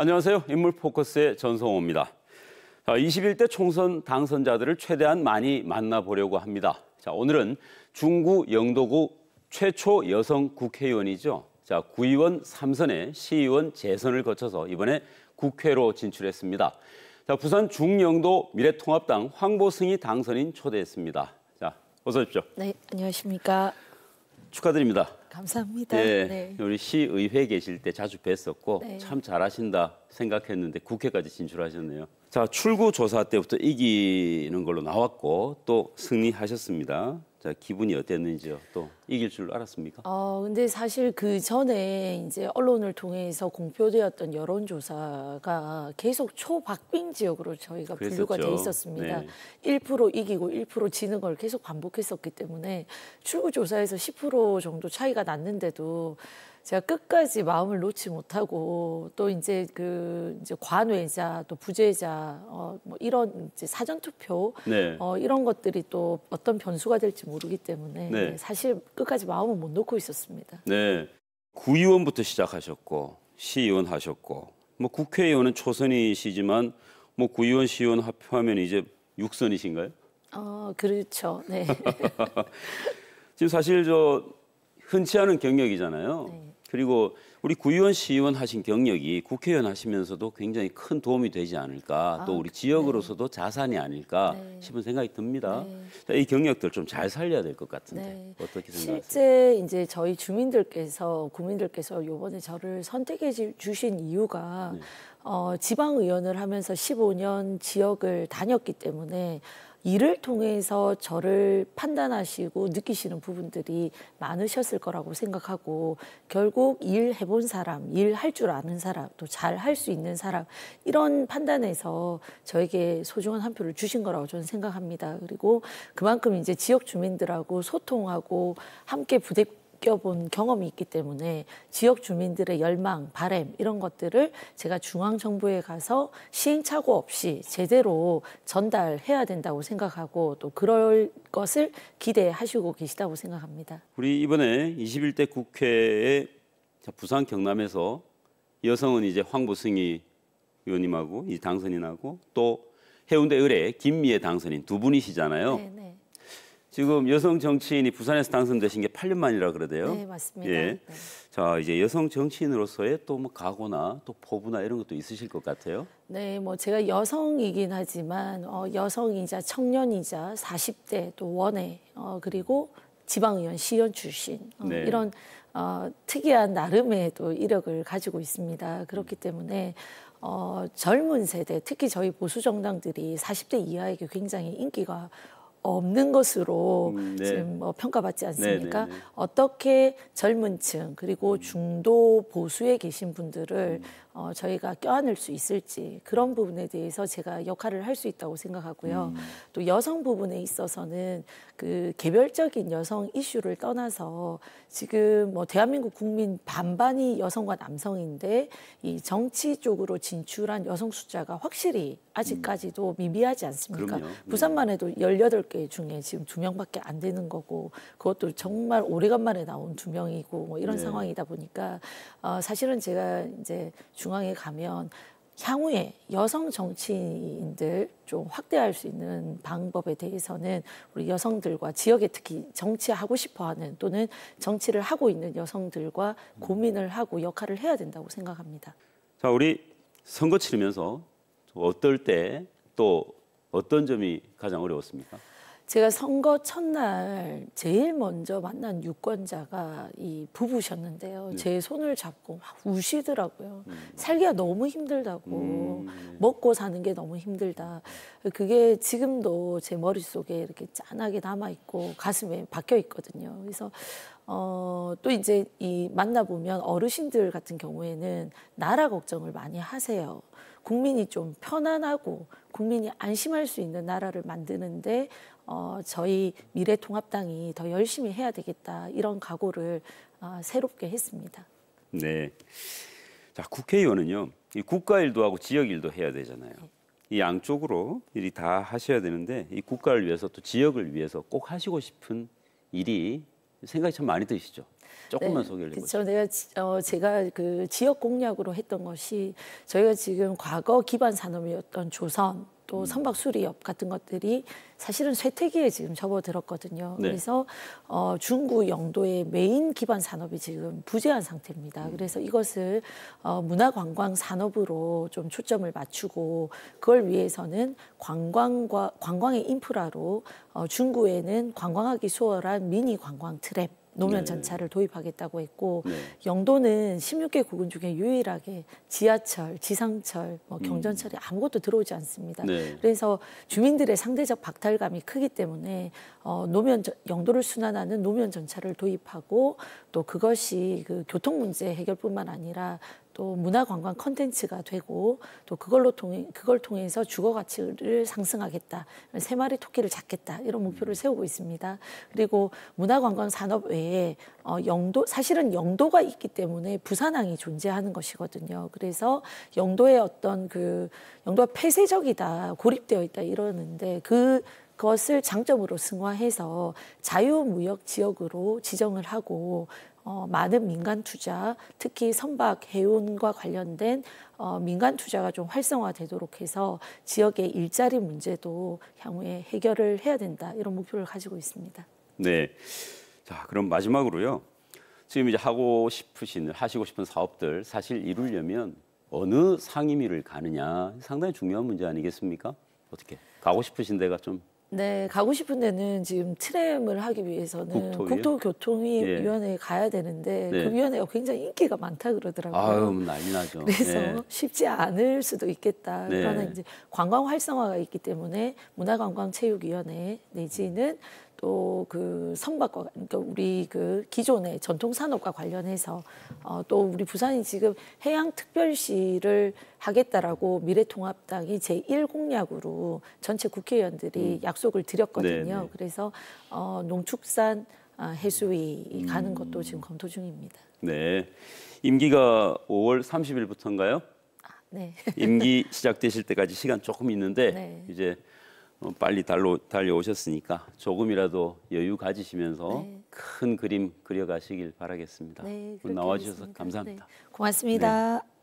안녕하세요. 인물 포커스의 전성호입니다. 21대 총선 당선자들을 최대한 많이 만나보려고 합니다. 자, 오늘은 중구 영도구 최초 여성 국회의원이죠. 자, 구의원 3선에 시의원 재선을 거쳐서 이번에 국회로 진출했습니다. 자, 부산 중영도 미래통합당 황보승이 당선인 초대했습니다. 자, 어서 오십시오. 네, 안녕하십니까. 축하드립니다. 감사합니다. 예, 네. 우리 시의회 계실 때 자주 뵀었고 네. 참 잘하신다 생각했는데 국회까지 진출하셨네요. 자 출구 조사 때부터 이기는 걸로 나왔고 또 승리하셨습니다. 자, 기분이 어땠는지요? 또 이길 줄 알았습니까? 아, 근데 사실 그 전에 이제 언론을 통해서 공표되었던 여론조사가 계속 초박빙 지역으로 저희가 그랬었죠. 분류가 돼 있었습니다. 네. 1% 이기고 1% 지는 걸 계속 반복했었기 때문에 출구조사에서 10% 정도 차이가 났는데도 제가 끝까지 마음을 놓지 못하고 또 이제 그 이제 관외자 또 부재자 어뭐 이런 이제 사전 투표 네. 어 이런 것들이 또 어떤 변수가 될지 모르기 때문에 네. 네. 사실 끝까지 마음을 못 놓고 있었습니다. 네. 구의원부터 시작하셨고 시의원 하셨고 뭐 국회의원은 초선이시지만 뭐 구의원 시의원 합하면 이제 육선이신가요? 어 그렇죠. 네. 지금 사실 저 흔치 않은 경력이잖아요. 네. 그리고 우리 구의원 시의원 하신 경력이 국회의원 하시면서도 굉장히 큰 도움이 되지 않을까 아, 또 우리 그, 지역으로서도 네. 자산이 아닐까 네. 싶은 생각이 듭니다. 네. 이 경력들 좀 잘 살려야 될 것 같은데 네. 어떻게 생각하세요? 실제 이제 저희 주민들께서 국민들께서 이번에 저를 선택해 주신 이유가 네. 어, 지방의원을 하면서 15년 지역을 다녔기 때문에 일을 통해서 저를 판단하시고 느끼시는 부분들이 많으셨을 거라고 생각하고 결국 일 해본 사람, 일할줄 아는 사람, 또 잘 할 수 있는 사람 이런 판단에서 저에게 소중한 한 표를 주신 거라고 저는 생각합니다. 그리고 그만큼 이제 지역 주민들하고 소통하고 함께 부대 느껴본 경험이 있기 때문에 지역 주민들의 열망, 바램 이런 것들을 제가 중앙 정부에 가서 시행착오 없이 제대로 전달해야 된다고 생각하고 또 그럴 것을 기대하시고 계시다고 생각합니다. 우리 이번에 21대 국회에 부산 경남에서 여성은 이제 황보승희 의원님하고 이 당선인하고 또 해운대 의뢰 김미애 당선인 두 분이시잖아요. 네네. 네. 지금 여성 정치인이 부산에서 당선되신 게 8년 만이라 그러대요. 네, 예. 맞습니다. 예. 네. 자, 이제 여성 정치인으로서의 또뭐 각오나 또 포부나 이런 것도 있으실 것 같아요. 네, 뭐 제가 여성이긴 하지만 어, 여성이자 청년이자 40대 또 원해 어, 그리고 지방의원 시의 출신 어, 네. 이런 어, 특이한 나름의 또 이력을 가지고 있습니다. 그렇기 때문에 어, 젊은 세대, 특히 저희 보수 정당들이 40대 이하에게 굉장히 인기가 없는 것으로 음, 네. 지금 뭐 평가받지 네, 않습니까? 네, 네, 어떻게 젊은 층 그리고 음. 중도 보수에 계신 분들을 음. 어, 저희가 껴안을 수 있을지 그런 부분에 대해서 제가 역할을 할 수 있다고 생각하고요. 음. 또 여성 부분에 있어서는 그 개별적인 여성 이슈를 떠나서 지금 뭐 대한민국 국민 반반이 여성과 남성인데 이 정치 쪽으로 진출한 여성 숫자가 확실히 아직까지도 음. 미미하지 않습니까? 그럼요. 네. 부산만 해도 18개 중에 지금 2명밖에 안 되는 거고 그것도 정말 오래간만에 나온 2명이고 뭐 이런 네. 상황이다 보니까 어, 사실은 제가 이제 중 중앙에 가면 향후에 여성 정치인들 좀 확대할 수 있는 방법에 대해서는 우리 여성들과 지역에 특히 정치하고 싶어하는 또는 정치를 하고 있는 여성들과 고민을 하고 역할을 해야 된다고 생각합니다. 자, 우리 선거 치르면서 어떨 때 또 어떤 점이 가장 어려웠습니까? 제가 선거 첫날 제일 먼저 만난 유권자가 이 부부셨는데요. 네. 제 손을 잡고 막 우시더라고요. 음. 살기가 너무 힘들다고. 음. 먹고 사는 게 너무 힘들다. 그게 지금도 제 머릿속에 이렇게 짠하게 남아있고 가슴에 박혀 있거든요. 그래서 어, 또 이제 이 만나보면 어르신들 같은 경우에는 나라 걱정을 많이 하세요. 국민이 좀 편안하고 국민이 안심할 수 있는 나라를 만드는데 어, 저희 미래통합당이 더 열심히 해야 되겠다 이런 각오를 어, 새롭게 했습니다. 네. 자 국회의원은요 이 국가일도 하고 지역일도 해야 되잖아요. 네. 이 양쪽으로 일이 다 하셔야 되는데 이 국가를 위해서 또 지역을 위해서 꼭 하시고 싶은 일이 생각이 참 많이 드시죠. 조금만 네, 소개를 해보죠. 내가 어, 제가 그 지역 공약으로 했던 것이 저희가 지금 과거 기반 산업이었던 조선 또 음. 선박 수리업 같은 것들이 사실은 쇠퇴기에 지금 접어들었거든요. 네. 그래서 어, 중구 영도의 메인 기반 산업이 지금 부재한 상태입니다. 음. 그래서 이것을 어, 문화관광 산업으로 좀 초점을 맞추고 그걸 위해서는 관광과 관광의 인프라로 어, 중구에는 관광하기 수월한 미니 관광 트랩 노면 네. 전차를 도입하겠다고 했고 네. 영도는 16개 구군 중에 유일하게 지하철, 지상철, 뭐 음. 경전철이 음. 아무것도 들어오지 않습니다. 네. 그래서 주민들의 상대적 박탈감이 크기 때문에 어, 노면 영도를 순환하는 노면 전차를 도입하고 또 그것이 그 교통 문제 해결뿐만 아니라 또 문화관광 컨텐츠가 되고 또 그걸로 통해 그걸 통해서 주거 가치를 상승하겠다 세 마리 토끼를 잡겠다 이런 목표를 음. 세우고 있습니다. 그리고 문화관광 산업 외에 어, 영도 사실은 영도가 있기 때문에 부산항이 존재하는 것이거든요. 그래서 영도의 어떤 그 영도가 폐쇄적이다 고립되어 있다 이러는데 그 그것을 장점으로 승화해서 자유무역 지역으로 지정을 하고 어, 많은 민간 투자, 특히 선박, 해운과 관련된 어, 민간 투자가 좀 활성화되도록 해서 지역의 일자리 문제도 향후에 해결을 해야 된다 이런 목표를 가지고 있습니다. 네. 자 그럼 마지막으로요. 지금 이제 하고 싶으신 하시고 싶은 사업들 사실 이루려면 어느 상임위를 가느냐 상당히 중요한 문제 아니겠습니까? 어떻게 가고 싶으신 데가 좀 네, 가고 싶은 데는 지금 트램을 하기 위해서는 국토교통위원회에 예. 가야 되는데 네. 그 위원회가 굉장히 인기가 많다 그러더라고요. 아유, 난리 나죠. 그래서 네. 쉽지 않을 수도 있겠다. 네. 그러나 이제 관광 활성화가 있기 때문에 문화관광체육위원회 내지는 또그 선박과 그러니까 우리 그 기존의 전통 산업과 관련해서 어, 또 우리 부산이 지금 해양 특별시를 하겠다라고 미래통합당이 제1 공약으로 전체 국회의원들이 음. 약속을 드렸거든요. 네네. 그래서 어, 농축산 아, 해수위 가는 음. 것도 지금 검토 중입니다. 네. 임기가 5월 30일부터인가요? 아, 네. 임기 시작되실 때까지 시간 조금 있는데 네. 이제 어, 빨리 달로, 달려오셨으니까 조금이라도 여유 가지시면서 네. 큰 그림 그려가시길 바라겠습니다. 네, 나와주셔서 감사합니다. 네. 고맙습니다. 네.